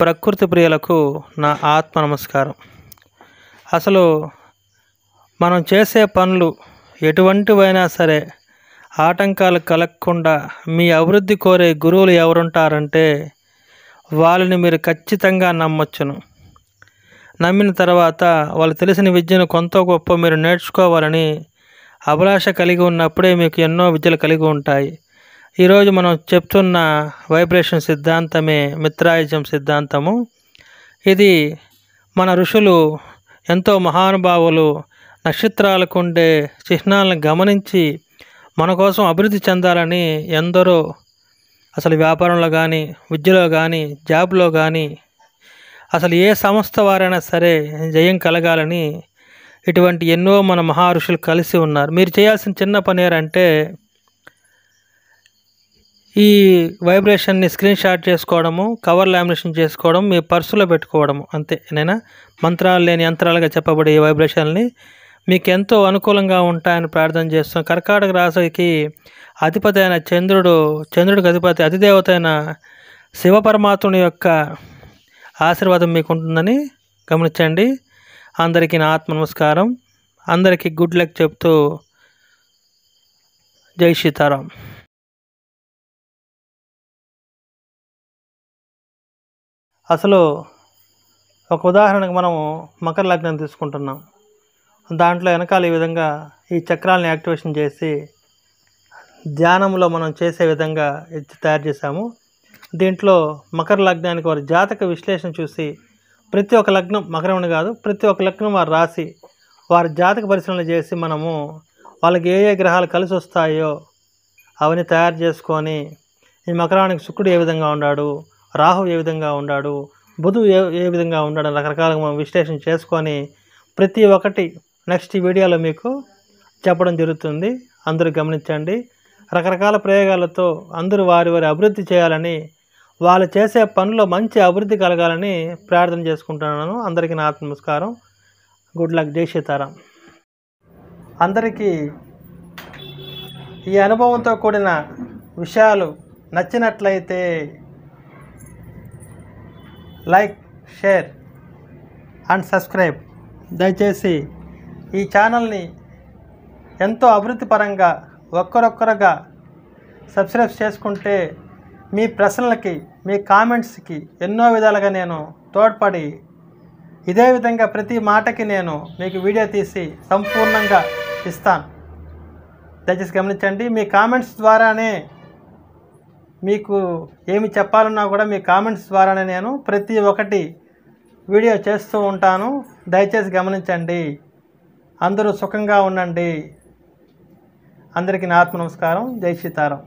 ప్రకృతి ప్రియులకు నా ఆత్మ నమస్కారం అసలు మనం చేసే పనులు ఎటువంటివైనా సరే ఆటంకాలు కలగకుండా మీ అభివృద్ధి కోరే గురువులు ఎవరుంటారంటే వాళ్ళని మీరు ఖచ్చితంగా నమ్మొచ్చును నమ్మిన తర్వాత వాళ్ళు తెలిసిన విద్యను కొంత గొప్ప మీరు నేర్చుకోవాలని అభిలాష కలిగి ఉన్నప్పుడే మీకు ఎన్నో విద్యలు కలిగి ఉంటాయి ఈరోజు మనం చెప్తున్న వైబ్రేషన్ సిద్ధాంతమే మిత్రాయుజం సిద్ధాంతము ఇది మన ఋషులు ఎంతో మహానుభావులు నక్షత్రాలకు ఉండే చిహ్నాలను గమనించి మన కోసం అభివృద్ధి చెందాలని ఎందరో అసలు వ్యాపారంలో కానీ విద్యలో కానీ జాబ్లో కానీ అసలు ఏ సంస్థ వారైనా సరే జయం కలగాలని ఇటువంటి ఎన్నో మన మహా ఋషులు కలిసి ఉన్నారు మీరు చేయాల్సిన చిన్న పని ఏంటంటే ఈ వైబ్రేషన్ని స్క్రీన్ షాట్ చేసుకోవడము కవర్ లామినేషన్ చేసుకోవడం మీ పర్సులో పెట్టుకోవడము అంతే నేనా మంత్రాలు లేని యంత్రాలుగా చెప్పబడే ఈ వైబ్రేషన్ని మీకు ఎంతో అనుకూలంగా ఉంటాయని ప్రార్థన చేస్తాం కర్కాటక రాశికి అధిపతి అయిన చంద్రుడు చంద్రుడికి అధిపతి అతిదేవత అయిన శివపరమాత్ముని యొక్క ఆశీర్వాదం మీకు ఉంటుందని గమనించండి అందరికీ నా ఆత్మ నమస్కారం అందరికీ గుడ్ లక్ చెప్తూ జై సీతారాం అసలు ఒక ఉదాహరణకు మనము మకర లగ్నం తీసుకుంటున్నాం దాంట్లో వెనకాల ఈ విధంగా ఈ చక్రాలను యాక్టివేషన్ చేసి ధ్యానంలో మనం చేసే విధంగా తయారు చేశాము దీంట్లో మకర లగ్నానికి వారి జాతక విశ్లేషణ చూసి ప్రతి ఒక్క లగ్నం మకరం కాదు ప్రతి ఒక్క లగ్నం వారు రాసి వారి జాతక పరిశీలన చేసి మనము వాళ్ళకి ఏ ఏ గ్రహాలు కలిసి వస్తాయో అవన్నీ తయారు చేసుకొని ఈ మకరానికి శుక్రుడు ఏ విధంగా ఉన్నాడు రాహు ఏ విధంగా ఉన్నాడు బుధువు ఏ ఏ విధంగా ఉన్నాడు రకరకాలుగా మనం విశ్లేషణ చేసుకొని ప్రతి ఒక్కటి నెక్స్ట్ వీడియోలో మీకు చెప్పడం జరుగుతుంది అందరూ గమనించండి రకరకాల ప్రయోగాలతో అందరూ వారి వారి అభివృద్ధి చేయాలని వాళ్ళు చేసే పనుల్లో మంచి అభివృద్ధి కలగాలని ప్రార్థన చేసుకుంటున్నాను అందరికీ నా నమస్కారం గుడ్ లక్ జై సీతారాం అందరికీ ఈ అనుభవంతో కూడిన విషయాలు నచ్చినట్లయితే లైక్ షేర్ అండ్ సబ్స్క్రైబ్ దయచేసి ఈ ఛానల్ని ఎంతో అభివృద్ధి పరంగా ఒక్కరొక్కరుగా సబ్స్క్రైబ్ చేసుకుంటే మీ ప్రశ్నలకి మీ కామెంట్స్కి ఎన్నో విధాలుగా నేను తోడ్పడి ఇదే విధంగా ప్రతి మాటకి నేను మీకు వీడియో తీసి సంపూర్ణంగా ఇస్తాను దయచేసి గమనించండి మీ కామెంట్స్ ద్వారానే మీకు ఏమి చెప్పాలన్నా కూడా మీ కామెంట్స్ ద్వారానే నేను ప్రతి ఒక్కటి వీడియో చేస్తూ ఉంటాను దయచేసి గమనించండి అందరూ సుఖంగా ఉండండి అందరికీ నా ఆత్మ నమస్కారం జై సీతారాం